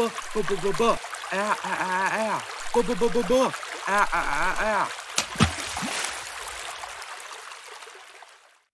bo bo bo bo bo é é é é bo bo bo bo bo é é é é